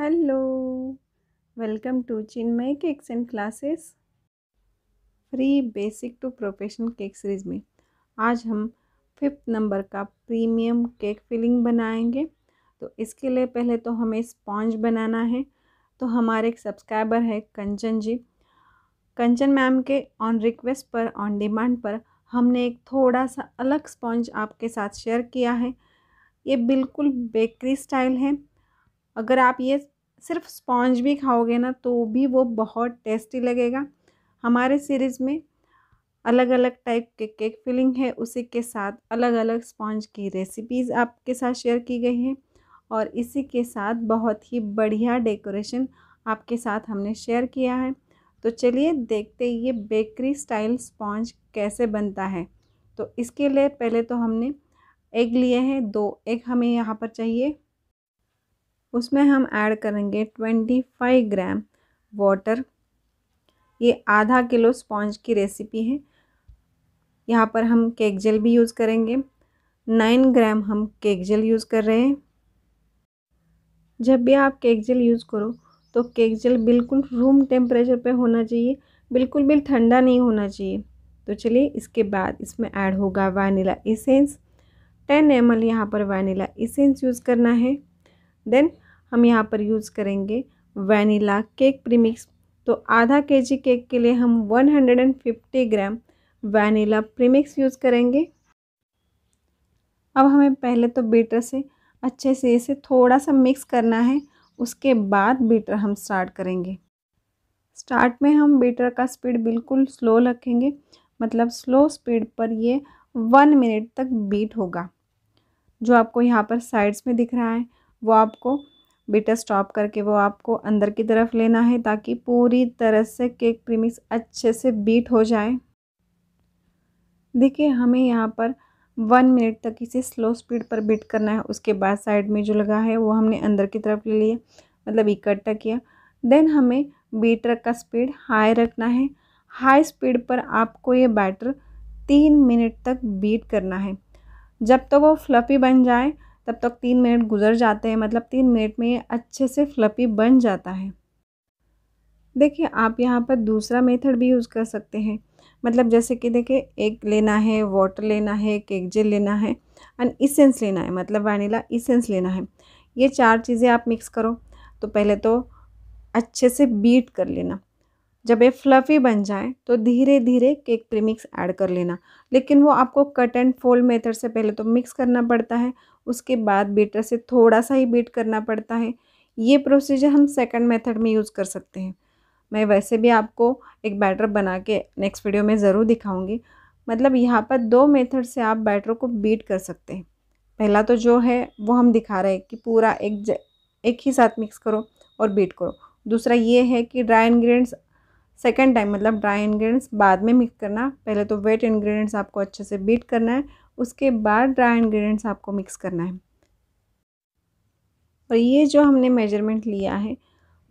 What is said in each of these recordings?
hello welcome to Chinmay cakes and classes free basic to professional cake series में आज हम fifth number का premium cake filling बनाएंगे तो इसके लिए पहले तो हमें स्पॉन्ज बनाना है तो हमारे एक सब्सक्राइबर है कंचन जी कंचन मैम के ऑन रिक्वेस्ट पर ऑन डिमांड पर हमने एक थोड़ा सा अलग स्पॉन्ज आपके साथ शेयर किया है ये बिल्कुल बेकरी स्टाइल है अगर आप ये सिर्फ स्पॉन्ज भी खाओगे ना तो भी वो बहुत टेस्टी लगेगा हमारे सीरीज़ में अलग अलग टाइप के केक फिलिंग है उसी के साथ अलग अलग स्पॉन्ज की रेसिपीज़ आपके साथ शेयर की गई है और इसी के साथ बहुत ही बढ़िया डेकोरेशन आपके साथ हमने शेयर किया है तो चलिए देखते ये बेकरी स्टाइल स्पॉन्ज कैसे बनता है तो इसके लिए पहले तो हमने एग लिए हैं दो एग हमें यहाँ पर चाहिए उसमें हम ऐड करेंगे ट्वेंटी फाइव ग्राम वाटर ये आधा किलो स्पॉन्ज की रेसिपी है यहाँ पर हम केक जेल भी यूज़ करेंगे नाइन ग्राम हम केक जेल यूज़ कर रहे हैं जब भी आप केक जेल यूज़ करो तो केक जेल बिल्कुल रूम टेम्परेचर पे होना चाहिए बिल्कुल भी ठंडा नहीं होना चाहिए तो चलिए इसके बाद इसमें ऐड होगा vanilla essence ten M L यहाँ पर वैनिला इसेंस यूज़ करना है देन हम यहाँ पर यूज़ करेंगे वनीला केक प्रीमिक्स तो आधा के जी केक के लिए हम 150 ग्राम वनीला प्रीमिक्स यूज़ करेंगे अब हमें पहले तो बीटर से अच्छे से इसे थोड़ा सा मिक्स करना है उसके बाद बीटर हम स्टार्ट करेंगे स्टार्ट में हम बीटर का स्पीड बिल्कुल स्लो रखेंगे मतलब स्लो स्पीड पर ये वन मिनट तक बीट होगा जो आपको यहाँ पर साइड्स में दिख रहा है वो आपको बेटा स्टॉप करके वो आपको अंदर की तरफ लेना है ताकि पूरी तरह से केक प्रीमिक्स अच्छे से बीट हो जाए देखिए हमें यहाँ पर वन मिनट तक इसे स्लो स्पीड पर बीट करना है उसके बाद साइड में जो लगा है वो हमने अंदर की तरफ ले लिया मतलब इकट्ठा किया देन हमें बीटर का स्पीड हाई रखना है हाई स्पीड पर आपको ये बैटर तीन मिनट तक बीट करना है जब तक तो वो फ्लफ़ी बन जाए तब तक तीन मिनट गुजर जाते हैं मतलब तीन मिनट में ये अच्छे से फ्लपी बन जाता है देखिए आप यहाँ पर दूसरा मेथड भी यूज़ कर सकते हैं मतलब जैसे कि देखिए एक लेना है वाटर लेना है केक जेल लेना है एंड इसेंस लेना है मतलब वैनिला इसेंस लेना है ये चार चीज़ें आप मिक्स करो तो पहले तो अच्छे से बीट कर लेना जब ये फ्लफ़ी बन जाए तो धीरे धीरे केक प्रीमिक्स ऐड कर लेना लेकिन वो आपको कट एंड फोल्ड मेथड से पहले तो मिक्स करना पड़ता है उसके बाद बीटर से थोड़ा सा ही बीट करना पड़ता है ये प्रोसीजर हम सेकंड मेथड में यूज़ कर सकते हैं मैं वैसे भी आपको एक बैटर बना के नेक्स्ट वीडियो में ज़रूर दिखाऊँगी मतलब यहाँ पर दो मेथड से आप बैटर को बीट कर सकते हैं पहला तो जो है वो हम दिखा रहे हैं कि पूरा एक एक ही साथ मिक्स करो और बीट करो दूसरा ये है कि ड्राई इन्ग्रीडियंट्स सेकेंड टाइम मतलब ड्राई इन्ग्रीडियंट्स बाद में मिक्स करना पहले तो वेट इन्ग्रीडियंट्स आपको अच्छे से बीट करना है उसके बाद ड्राई इन्ग्रीडियंट्स आपको मिक्स करना है और ये जो हमने मेजरमेंट लिया है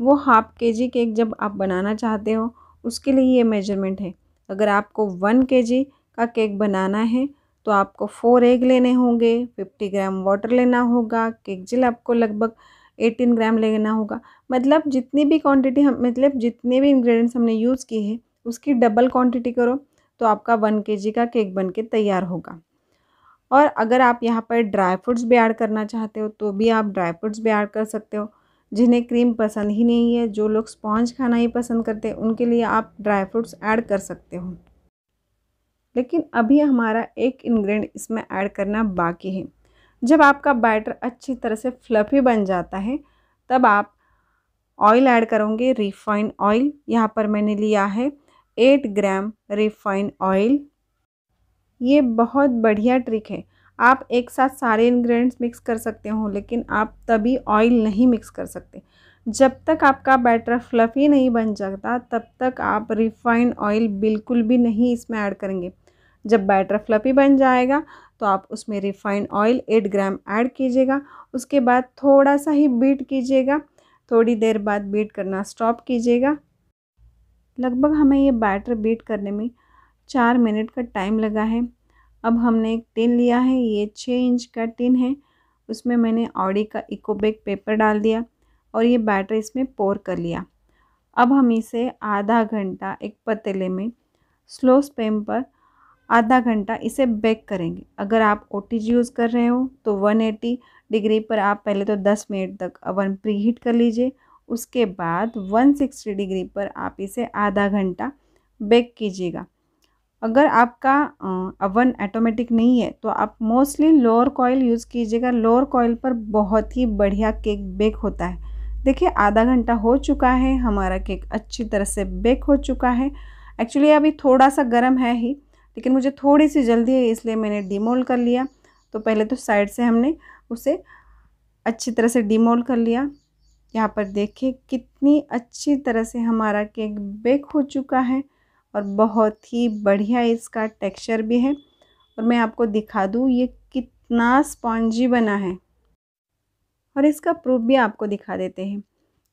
वो हाफ के जी केक जब आप बनाना चाहते हो उसके लिए ये मेजरमेंट है अगर आपको वन के जी का केक बनाना है तो आपको फोर एग लेने होंगे फिफ्टी ग्राम वाटर लेना होगा केक जिल आपको लगभग 18 ग्राम लेना होगा मतलब जितनी भी क्वांटिटी हम मतलब जितने भी इंग्रेडिएंट्स हमने यूज़ किए हैं उसकी डबल क्वांटिटी करो तो आपका वन के का केक बन के तैयार होगा और अगर आप यहाँ पर ड्राई फ्रूट्स भी ऐड करना चाहते हो तो भी आप ड्राई फ्रूट्स भी ऐड कर सकते हो जिन्हें क्रीम पसंद ही नहीं है जो लोग स्पॉन्ज खाना ही पसंद करते हैं उनके लिए आप ड्राई फ्रूट्स ऐड कर सकते हो लेकिन अभी हमारा एक इंग्रेडिएंट इसमें ऐड करना बाकी है जब आपका बैटर अच्छी तरह से फ्लफ़ी बन जाता है तब आप ऑयल ऐड करोगे रिफाइंड ऑयल यहाँ पर मैंने लिया है एट ग्राम रिफाइंड ऑयल ये बहुत बढ़िया ट्रिक है आप एक साथ सारे इंग्रेडिएंट्स मिक्स कर सकते हो लेकिन आप तभी ऑयल नहीं मिक्स कर सकते जब तक आपका बैटर फ्लफ़ी नहीं बन जाता तब तक आप रिफाइंड ऑयल बिल्कुल भी नहीं इसमें ऐड करेंगे जब बैटर फ्लफ़ी बन जाएगा तो आप उसमें refined oil eight gram add कीजिएगा उसके बाद थोड़ा सा ही बीट कीजिएगा थोड़ी देर बाद बीट करना स्टॉप कीजिएगा लगभग हमें ये बैटर बीट करने में चार मिनट का टाइम लगा है अब हमने एक टिन लिया है ये छः इंच का टिन है उसमें मैंने ऑडी का इकोबेक पेपर डाल दिया और ये बैटर इसमें पोर कर लिया अब हम इसे आधा घंटा एक पतीले में स्लो स्पेम पर आधा घंटा इसे बेक करेंगे अगर आप ओ यूज़ कर रहे हो तो 180 डिग्री पर आप पहले तो 10 मिनट तक अवन प्रीहीट कर लीजिए उसके बाद 160 डिग्री पर आप इसे आधा घंटा बेक कीजिएगा अगर आपका अवन ऑटोमेटिक नहीं है तो आप मोस्टली लोअर कॉयल यूज़ कीजिएगा लोअर कॉयल पर बहुत ही बढ़िया केक बेक होता है देखिए आधा घंटा हो चुका है हमारा केक अच्छी तरह से बेक हो चुका है एक्चुअली अभी थोड़ा सा गर्म है ही लेकिन मुझे थोड़ी सी जल्दी है इसलिए मैंने डीमोल कर लिया तो पहले तो साइड से हमने उसे अच्छी तरह से डीमोल कर लिया यहाँ पर देखिए कितनी अच्छी तरह से हमारा केक बेक हो चुका है और बहुत ही बढ़िया इसका टेक्सचर भी है और मैं आपको दिखा दूँ ये कितना स्पॉन्जी बना है और इसका प्रूफ भी आपको दिखा देते हैं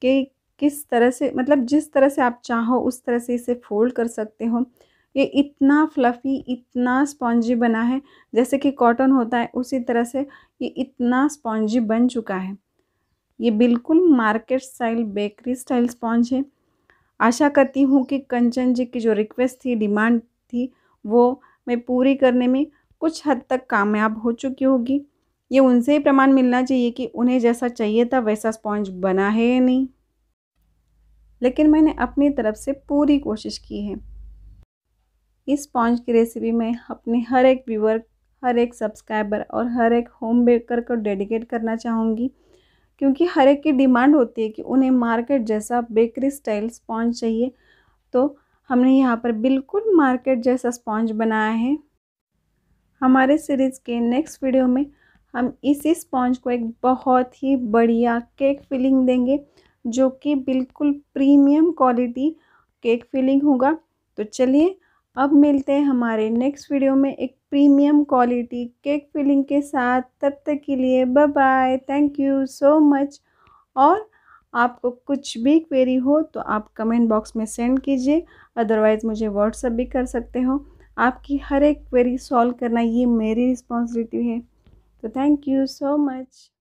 कि किस तरह से मतलब जिस तरह से आप चाहो उस तरह से इसे फोल्ड कर सकते हो ये इतना फ्लफ़ी इतना स्पॉन्जी बना है जैसे कि कॉटन होता है उसी तरह से ये इतना स्पॉन्जी बन चुका है ये बिल्कुल market style bakery style sponge है आशा करती हूँ कि कंचन जी की जो रिक्वेस्ट थी डिमांड थी वो मैं पूरी करने में कुछ हद तक कामयाब हो चुकी होगी ये उनसे ही प्रमाण मिलना चाहिए कि उन्हें जैसा चाहिए था वैसा स्पॉन्ज बना है या नहीं लेकिन मैंने अपनी तरफ से पूरी कोशिश की है इस स्पॉन्ज की रेसिपी मैं अपने हर एक व्यूअर हर एक सब्सक्राइबर और हर एक होम बेकर को डेडिकेट करना चाहूँगी क्योंकि हर एक की डिमांड होती है कि उन्हें मार्केट जैसा बेकरी स्टाइल स्पॉन्ज चाहिए तो हमने यहाँ पर बिल्कुल मार्केट जैसा स्पॉन्ज बनाया है हमारे सीरीज़ के नेक्स्ट वीडियो में हम इसी स्पॉन्ज को एक बहुत ही बढ़िया केक फिलिंग देंगे जो कि बिल्कुल प्रीमियम क्वालिटी केक फिलिंग होगा तो चलिए अब मिलते हैं हमारे नेक्स्ट वीडियो में एक प्रीमियम क्वालिटी केक फिलिंग के साथ तब तक के लिए bye bye thank you so much और आपको कुछ भी क्वेरी हो तो आप कमेंट बॉक्स में सेंड कीजिए अदरवाइज़ मुझे व्हाट्सअप भी कर सकते हो आपकी हर एक क्वेरी सॉल्व करना ये मेरी रिस्पॉन्सिबिलिटी है तो थैंक यू सो मच